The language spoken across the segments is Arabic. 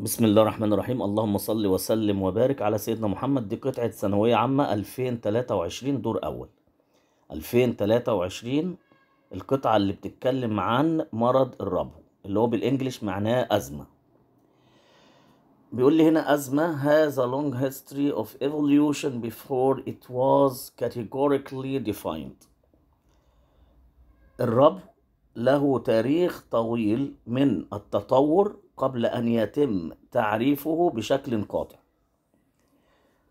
بسم الله الرحمن الرحيم اللهم صل وسلم وبارك على سيدنا محمد دي قطعة ثانوية عامة 2023 دور أول 2023 القطعة اللي بتتكلم عن مرض الربو اللي هو بالانجلش معناه أزمة بيقول لي هنا أزمة has a long history of evolution before it was categorically defined الربو له تاريخ طويل من التطور قبل أن يتم تعريفه بشكل قاطع.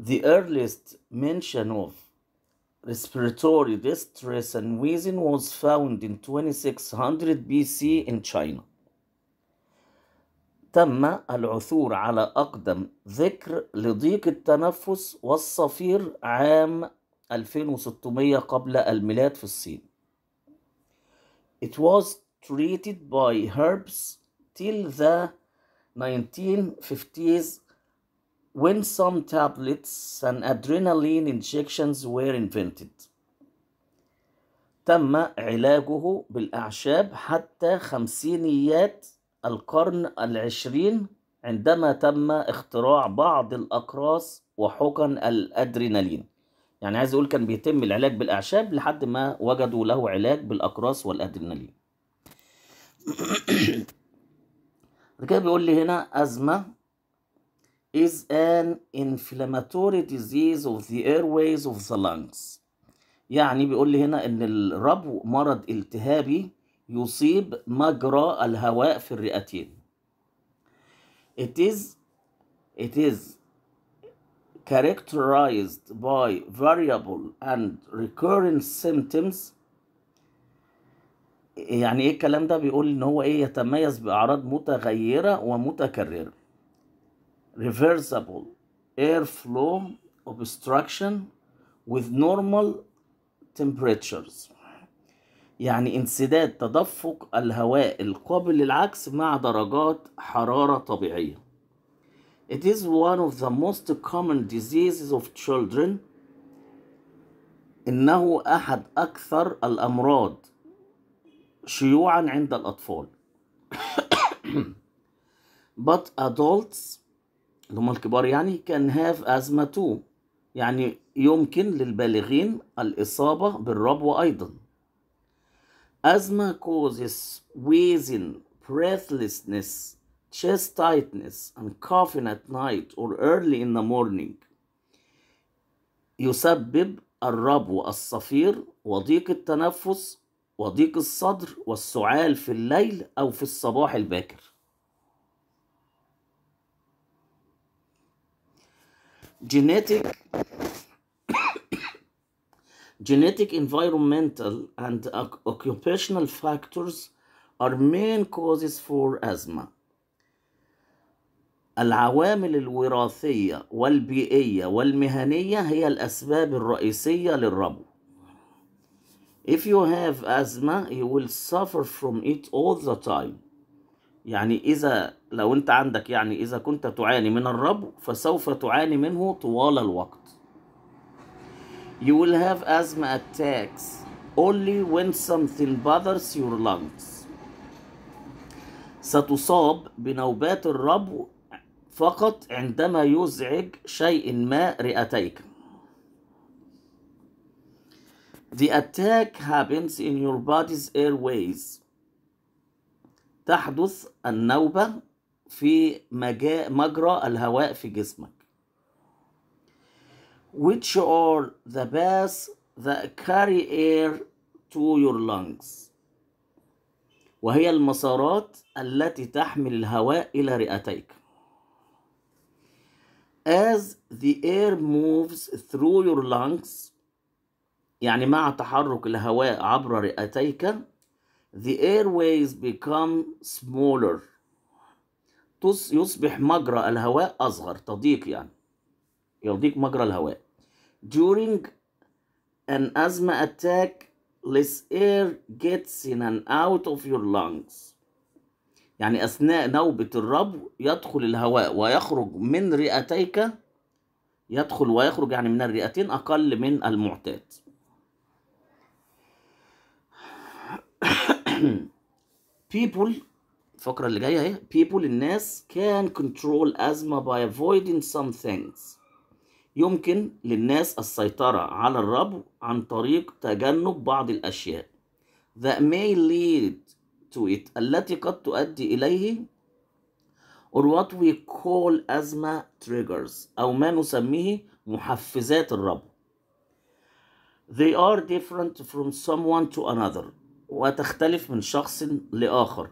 The earliest mention of respiratory distress and wheezing was found in 2600 BC in China. تم العثور على أقدم ذكر لضيق التنفس والصفير عام 2600 قبل الميلاد في الصين. It was treated by herbs till the 1950s when some tablets and adrenaline injections were invented. تم علاجه بالأعشاب حتى خمسينيات القرن العشرين عندما تم اختراع بعض الأقراص وحقن الأدرينالين يعني عايز أقول كان بيتم العلاج بالأعشاب لحد ما وجدوا له علاج بالأقراص والأدرينالين بعد كده بيقول لي هنا أزمة is an inflammatory disease of the airways of the lungs يعني بيقول لي هنا إن الربو مرض التهابي يصيب مجرى الهواء في الرئتين it is it is characterized by variable and recurrent symptoms يعني ايه الكلام ده بيقول ان هو ايه يتميز باعراض متغيره ومتكرره reversible airflow obstruction with normal temperatures يعني انسداد تدفق الهواء القابل للعكس مع درجات حرارة طبيعية It is one of the most common diseases of children إنه أحد أكثر الأمراض شيوعا عند الأطفال but adults اللي هم الكبار يعني can have asthma too يعني يمكن للبالغين الإصابة بالربوة أيضا asthma causes wheezing breathlessness chest tightness and coughing at night or early in the morning يسبب الربو الصفير وضيق التنفس وضيق الصدر والسعال في الليل أو في الصباح الباكر genetic genetic environmental and occupational factors are main causes for asthma العوامل الوراثية والبيئية والمهنية هي الأسباب الرئيسية للربو If you have asthma you will suffer from it all the time يعني إذا لو أنت عندك يعني إذا كنت تعاني من الربو فسوف تعاني منه طوال الوقت You will have asthma attacks only when something bothers your lungs ستصاب بنوبات الربو فقط عندما يزعج شيء ما رئتيك The attack happens in your body's airways. تحدث النوبة في مجرى الهواء في جسمك which are the baths that carry air to your lungs وهي المسارات التي تحمل الهواء إلى رئتيك as the air moves through your lungs يعني مع تحرك الهواء عبر رئتيك the airways become smaller يصبح مجرى الهواء أصغر تضيق يعني يضيق مجرى الهواء during an asthma attack less air gets in and out of your lungs يعني أثناء نوبة الربو يدخل الهواء ويخرج من رئتيك يدخل ويخرج يعني من الرئتين أقل من المعتاد people الفقرة اللي جاية اهي people الناس can control أزمة by avoiding some things يمكن للناس السيطرة على الربو عن طريق تجنب بعض الأشياء that may lead to it التي قد تؤدي إليه or what we call asthma triggers أو ما نسميه محفزات الربو they are different from someone to another وتختلف من شخص لآخر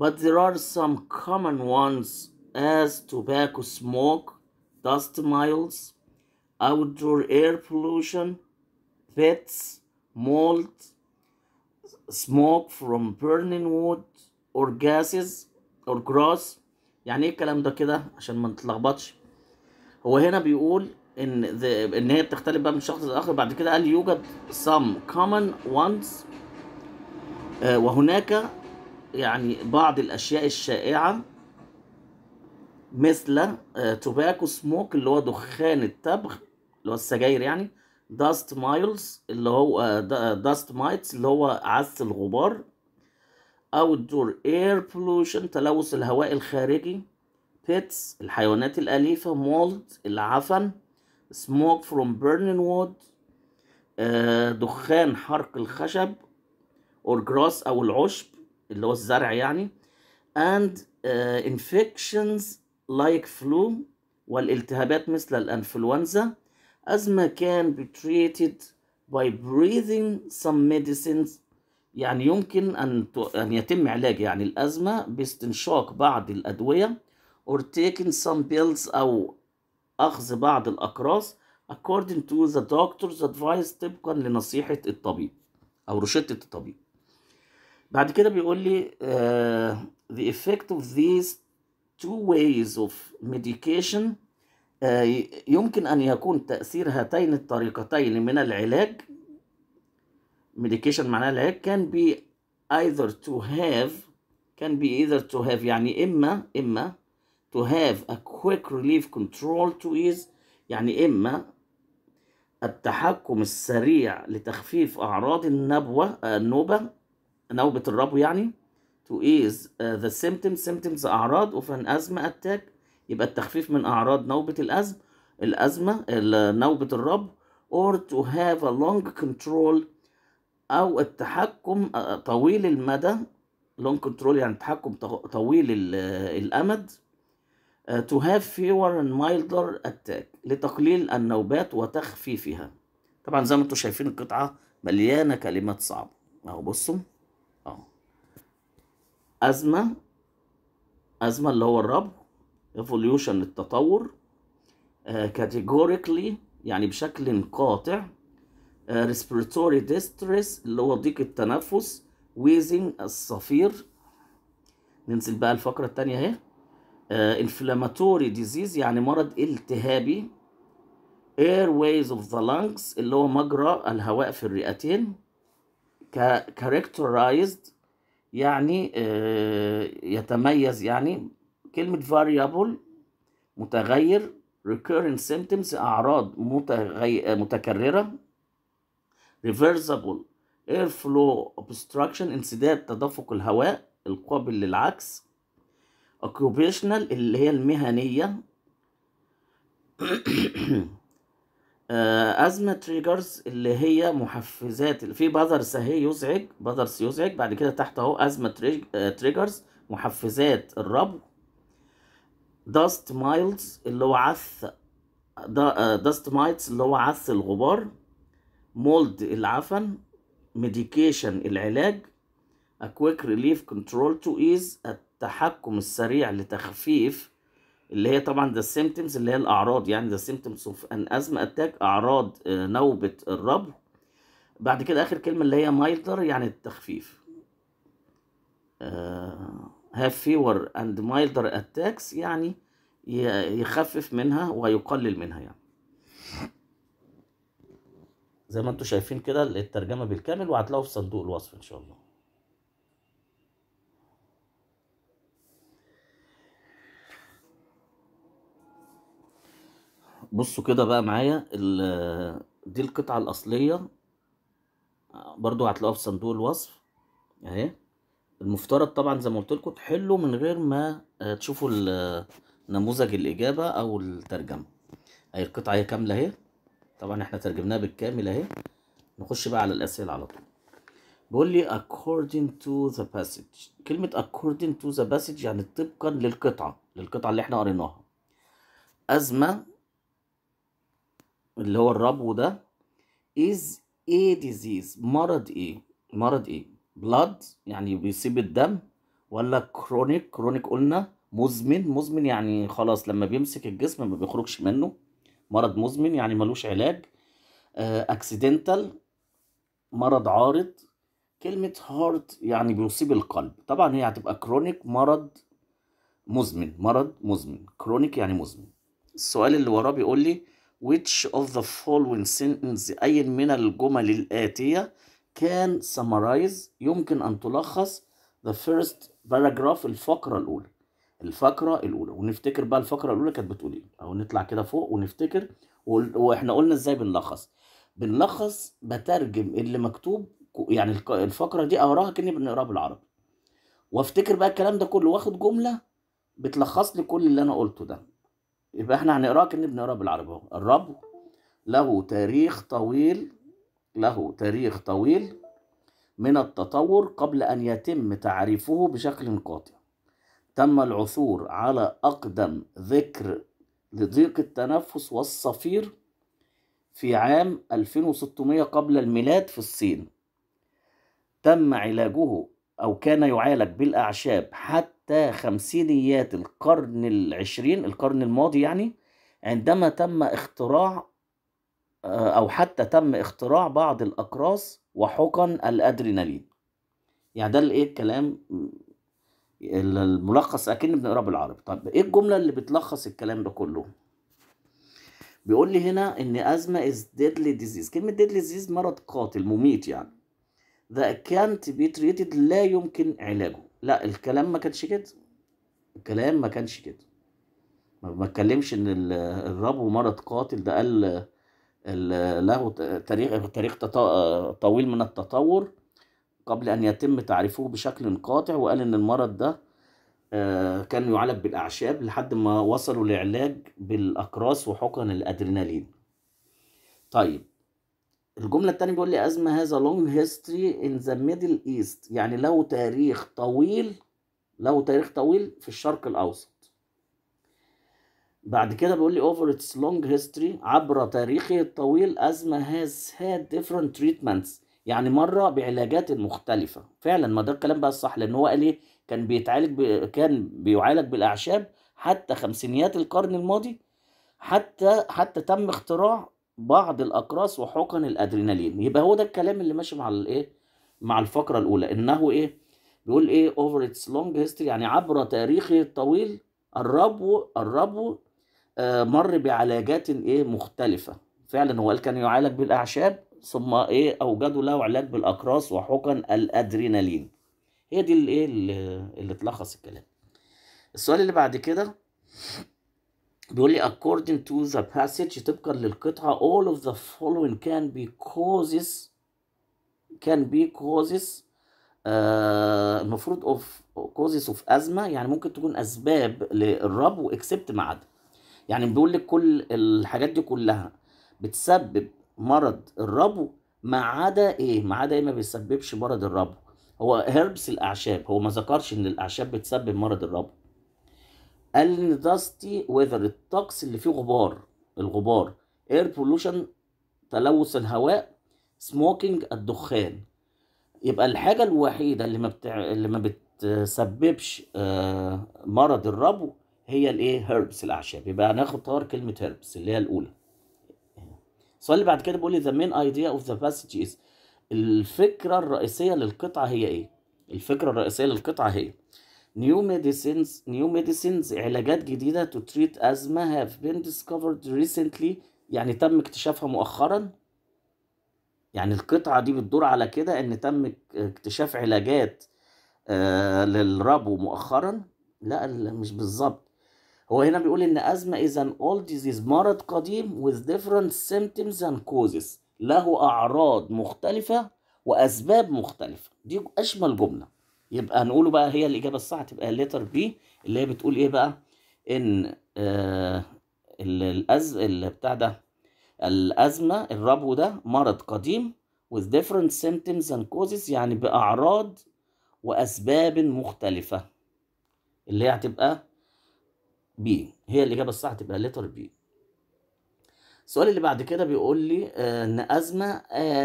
but there are some common ones as tobacco smoke, dust miles, outdoor air pollution, pets, mold, smoke from burning wood or gases or grass يعني ايه الكلام ده كده عشان ما نتلخبطش هو هنا بيقول ان ان هي بتختلف بقى من شخص لاخر بعد كده قال يوجد some common ones آه، وهناك يعني بعض الأشياء الشائعة مثل توباكو آه، سموك اللي هو دخان التبغ اللي هو السجاير يعني داست مايلز اللي هو آه، داست مايتس اللي هو عس الغبار outdoor اير pollution تلوث الهواء الخارجي بيتس الحيوانات الأليفة مولد العفن smoke from burning wood دخان حرق الخشب or grass او العشب اللي هو الزرع يعني and uh, infections like flu والالتهابات مثل الانفلونزا as can be treated by breathing some medicines يعني يمكن أن أن يتم علاج يعني الأزمة باستنشاق بعض الأدوية or taking some pills أو أخذ بعض الأقراص according to the doctor's advice طبقا لنصيحة الطبيب أو روشتة الطبيب بعد كده بيقول لي uh, the effect of these two ways of medication uh, يمكن أن يكون تأثير هاتين الطريقتين من العلاج medication معناها العلاج can be either to have can be either to have يعني إما إما to have a quick relief control to ease يعني إما التحكم السريع لتخفيف أعراض النبوة آه، النوبة نوبة الربو يعني to ease uh, the symptoms symptoms أعراض of an asthma attack يبقى التخفيف من أعراض نوبة الأزم الأزمة نوبة الربو or to have a long control أو التحكم uh, طويل المدى long control يعني تحكم طويل الأمد uh, to have fewer and milder attack لتقليل النوبات وتخفيفها طبعا زي ما انتم شايفين القطعة مليانة كلمات صعبة اهو بصوا اه أزمة أزمة اللي هو الربو evolution التطور آه، categorically يعني بشكل قاطع آه، respiratory distress اللي هو ضيق التنفس wheezing الصفير ننزل بقى الفقرة التانية اهي inflammatory disease يعني مرض التهابي airways of the lungs اللي هو مجرى الهواء في الرئتين characterized يعني يتميز يعني كلمة variable متغير recurrent symptoms أعراض متغي... متكررة reversible air flow obstruction انسداد تدفق الهواء القابل للعكس occupational اللي هي المهنية آه، أزمة تريجرز اللي هي محفزات في بذرس أهي يزعج بذرس يزعج بعد كده تحت أهو أزمة تريجرز آه، محفزات الربو داست مايلز اللي هو عث داست آه، مايلز اللي هو عث الغبار مولد العفن ميديكيشن العلاج أكويك ريليف كنترول تو إيز التحكم السريع لتخفيف اللي هي طبعا ذا سيمتمز اللي هي الاعراض يعني ذا سيمتمز اوف ان ازم اتاك اعراض آه، نوبه الربو بعد كده اخر كلمه اللي هي مايلدر يعني التخفيف هاف فيور اند مايلدر اتاكس يعني يخفف منها ويقلل منها يعني زي ما انتم شايفين كده الترجمه بالكامل وهتلاقوه في صندوق الوصف ان شاء الله بصوا كده بقى معايا دي القطعة الأصلية برضو هتلاقوها في صندوق الوصف اهي المفترض طبعا زي ما قلت لكم تحلوا من غير ما آه، تشوفوا نموذج الإجابة أو الترجمة أهي القطعة هي كاملة أهي طبعا احنا ترجمناها بالكامل أهي نخش بقى على الأسئلة على طول بيقول لي according to the passage كلمة according to the passage يعني طبقا للقطعة للقطعة اللي احنا قريناها أزمة اللي هو الربو ده is a disease مرض ايه مرض ايه blood يعني بيصيب الدم ولا chronic chronic قلنا مزمن مزمن يعني خلاص لما بيمسك الجسم ما بيخرجش منه مرض مزمن يعني ملوش علاج uh, accidental مرض عارض كلمة هارت يعني بيصيب القلب طبعا هي هتبقى chronic مرض مزمن مرض مزمن chronic يعني مزمن السؤال اللي وراه بيقول لي which of the following sentence أي من الجمل الآتية can summarize يمكن أن تلخص the first paragraph الفقرة الأولى الفقرة الأولى ونفتكر بقى الفقرة الأولى كانت بتقول إيه أو نطلع كده فوق ونفتكر وإحنا قلنا إزاي بنلخص بنلخص بترجم اللي مكتوب يعني الفقرة دي أقراها كأني بنقراها بالعربي وافتكر بقى الكلام ده كله واخد جملة بتلخص لي كل اللي أنا قلته ده يبقى احنا هنقراها كأن بنقراه بالعربي اهو الرب له تاريخ طويل له تاريخ طويل من التطور قبل أن يتم تعريفه بشكل قاطع تم العثور على أقدم ذكر لضيق التنفس والصفير في عام 2600 قبل الميلاد في الصين تم علاجه أو كان يعالج بالأعشاب حتى خمسينيات القرن العشرين القرن الماضي يعني عندما تم اختراع آه، أو حتى تم اختراع بعض الأقراص وحقن الأدرينالين يعني ده الايه الكلام الملخص اكن بنقراه بالعربي طب ايه الجمله اللي بتلخص الكلام ده كله بيقول لي هنا ان ازمه از ديدلي ديزيز كلمه ديدلي ديزيز مرض قاتل مميت يعني ذا كانت بي تريتد لا يمكن علاجه لا الكلام ما كانش كده الكلام ما كانش كده ما بتكلمش ان الربو مرض قاتل ده قال له تاريخ تاريخ طويل من التطور قبل ان يتم تعريفه بشكل قاطع وقال ان المرض ده آه، كان يعالج بالاعشاب لحد ما وصلوا لعلاج بالاقراص وحقن الادرينالين طيب الجملة التانية بيقول لي أزمة هذا long history in the middle east يعني له تاريخ طويل له تاريخ طويل في الشرق الأوسط بعد كده بيقول لي over its long history عبر تاريخه الطويل أزمة has had different treatments يعني مرة بعلاجات مختلفة فعلا ما ده الكلام بقى الصح لأن هو قال إيه كان بيتعالج ب... كان بيعالج بالأعشاب حتى خمسينيات القرن الماضي حتى حتى تم اختراع بعض الاقراص وحقن الادرينالين يبقى هو ده الكلام اللي ماشي مع الايه مع الفقره الاولى انه ايه بيقول ايه اوفر اتس لونج هيستوري يعني عبر تاريخه الطويل الربو الربو آه مر بعلاجات ايه مختلفه فعلا هو كان يعالج بالاعشاب ثم ايه اوجدوا له علاج بالاقراص وحقن الادرينالين هي دي الايه اللي, اللي تلخص الكلام السؤال اللي بعد كده بيقول لي according to the passage طبقا للقطعة all of the following can be causes can be causes uh, المفروض of causes of أزمة يعني ممكن تكون أسباب للربو except ما عدا يعني بيقول لك كل الحاجات دي كلها بتسبب مرض الربو ما عدا ايه؟ ما عدا ايه ما بيسببش مرض الربو هو هربس الأعشاب هو ما ذكرش إن الأعشاب بتسبب مرض الربو داستي ويذر الطقس اللي فيه غبار الغبار اير بولوشن تلوث الهواء سموكينج الدخان يبقى الحاجه الوحيده اللي ما بتع... اللي ما بتسببش آه، مرض الربو هي الايه هيربس الاعشاب يبقى هناخد طار كلمه هيربس اللي هي الاولى السؤال اللي بعد كده بيقول لي ذا مين ايديا اوف ذا باسج از الفكره الرئيسيه للقطعه هي ايه الفكره الرئيسيه للقطعه هي نيو ميديسينز نيو ميديسينز علاجات جديدة to treat أزمة have been discovered recently يعني تم اكتشافها مؤخرا يعني القطعة دي بتدور على كده إن تم اكتشاف علاجات آه، للربو مؤخرا لا مش بالظبط هو هنا بيقول ان ازمه is an old disease مرض قديم with different symptoms and causes له اعراض مختلفه واسباب مختلفه دي اشمل جمله يبقى هنقوله بقى هي الاجابه الصح تبقى letter بي اللي هي بتقول ايه بقى ان آه الأز اللي بتاع ده الازمه الربو ده مرض قديم with different symptoms and causes يعني باعراض واسباب مختلفه اللي هي هتبقى بي هي الاجابه الصح تبقى لتر بي السؤال اللي بعد كده بيقول لي آه، ان ازمه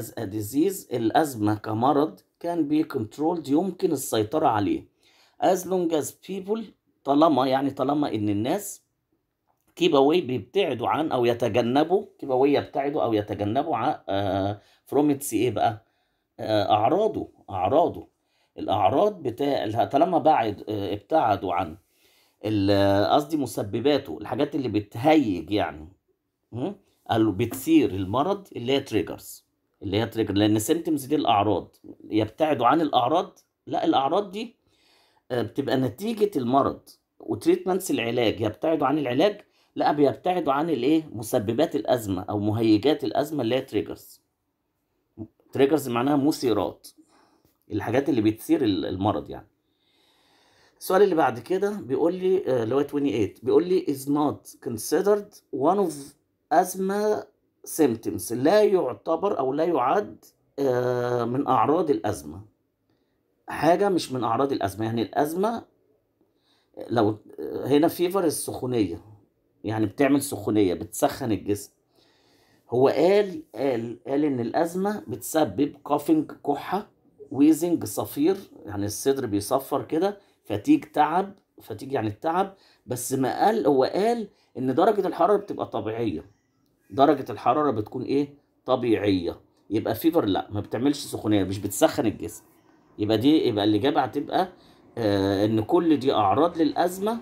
as a disease الازمه كمرض can be controlled يمكن السيطرة عليه as long as people طالما يعني طالما ان الناس keep away بيبتعدوا عن او يتجنبوا keep away يبتعدوا او يتجنبوا عن آه from its ايه بقى آه، اعراضه اعراضه الاعراض بتاع طالما بعد آه، ابتعدوا عن قصدي مسبباته الحاجات اللي بتهيج يعني قالوا بتثير المرض اللي هي تريجرز اللي هي تريجر لان سيمتمز دي الاعراض يبتعدوا عن الاعراض لا الاعراض دي آه، بتبقى نتيجه المرض وتريتمنتس العلاج يبتعدوا عن العلاج لا بيبتعدوا عن الايه مسببات الازمه او مهيجات الازمه اللي هي تريجرز تريجرز معناها مثيرات الحاجات اللي بتثير المرض يعني السؤال اللي بعد كده بيقول لي آه، اللي هو 28 بيقول لي is not considered one of asthma سيمتمز لا يعتبر أو لا يعد آه، من أعراض الأزمة حاجة مش من أعراض الأزمة يعني الأزمة لو آه، هنا فيفر السخونية يعني بتعمل سخونية بتسخن الجسم هو قال قال قال إن الأزمة بتسبب كافنج كحة ويزنج صفير يعني الصدر بيصفر كده فتيج تعب فتيج يعني التعب بس ما قال هو قال إن درجة الحرارة بتبقى طبيعية درجة الحرارة بتكون ايه طبيعية يبقى فيفر لا ما بتعملش سخونية مش بتسخن الجسم يبقى دي يبقى الإجابة هتبقى آه إن كل دي أعراض للأزمة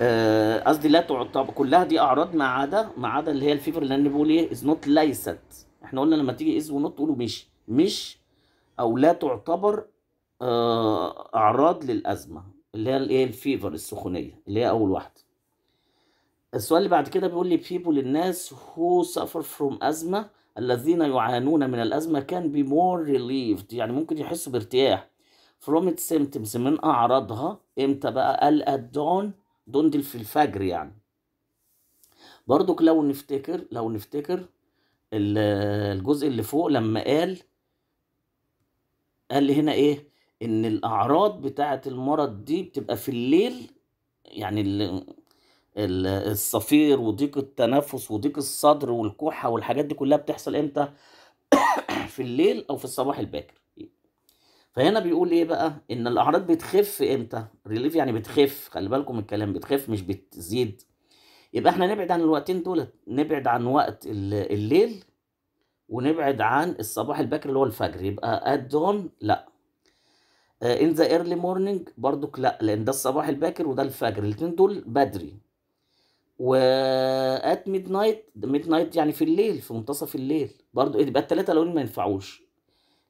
آه، قصدي آه لا تعتبر كلها دي أعراض ما عدا ما عدا اللي هي الفيفر لأن بقول إيه إز نوت ليست إحنا قلنا لما تيجي إز ونوت تقولوا مش مش أو لا تعتبر آه أعراض للأزمة اللي هي الإيه الفيفر السخونية اللي هي أول واحدة السؤال اللي بعد كده بيقول لي people الناس who suffer from أزمة الذين يعانون من الأزمة can be more relieved يعني ممكن يحسوا بارتياح from its symptoms من أعراضها إمتى بقى قال at dawn دي في الفجر يعني برضك لو نفتكر لو نفتكر الجزء اللي فوق لما قال قال لي هنا ايه ان الاعراض بتاعه المرض دي بتبقى في الليل يعني الصفير وضيق التنفس وضيق الصدر والكحه والحاجات دي كلها بتحصل امتى في الليل او في الصباح الباكر فهنا بيقول ايه بقى ان الاعراض بتخف امتى ريليف يعني بتخف خلي بالكم الكلام بتخف مش بتزيد يبقى احنا نبعد عن الوقتين دولت نبعد عن وقت الليل ونبعد عن الصباح الباكر اللي هو الفجر يبقى أدون لا ان ذا ايرلي مورنينج برضك لا لان ده الصباح الباكر وده الفجر الاثنين دول بدري وات ميد نايت ميد نايت يعني في الليل في منتصف الليل برضو يبقى الثلاثه الاولين ما ينفعوش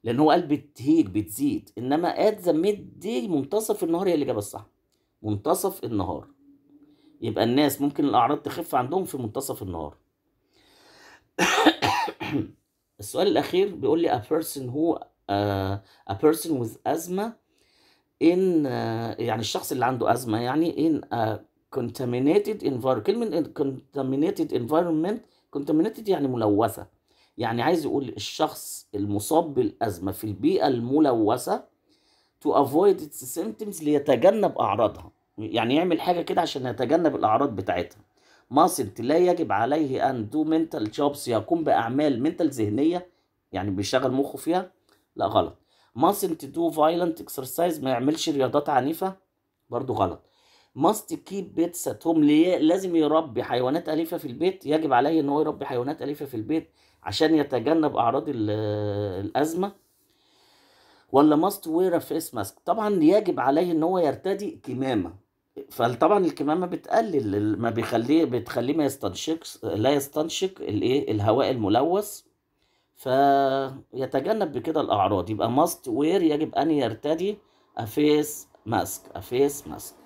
لان هو قال بتهيج بتزيد انما ات ذا ميد دي منتصف النهار هي الاجابه الصح منتصف النهار يبقى الناس ممكن الاعراض تخف عندهم في منتصف النهار السؤال الاخير بيقول لي a person who uh, a person with asthma in uh, يعني الشخص اللي عنده ازمه يعني in a contaminated environment كلمة contaminated environment contaminated يعني ملوثة يعني عايز يقول الشخص المصاب بالأزمة في البيئة الملوثة to avoid its symptoms ليتجنب أعراضها يعني يعمل حاجة كده عشان يتجنب الأعراض بتاعتها مصد لا يجب عليه أن do mental jobs يقوم بأعمال mental ذهنية يعني بيشغل مخه فيها لا غلط ماسنت do violent exercise ما يعملش رياضات عنيفة برضو غلط ماست كيب بيتس ات هوم ليه لازم يربي حيوانات اليفه في البيت يجب عليه ان هو يربي حيوانات اليفه في البيت عشان يتجنب اعراض الازمه ولا ماست وير فيس ماسك طبعا يجب عليه ان هو يرتدي كمامه فطبعا الكمامه بتقلل ما بيخليه بتخليه ما يستنشقش لا يستنشق الايه الهواء الملوث فيتجنب بكده الاعراض يبقى ماست وير يجب ان يرتدي افيس ماسك افيس ماسك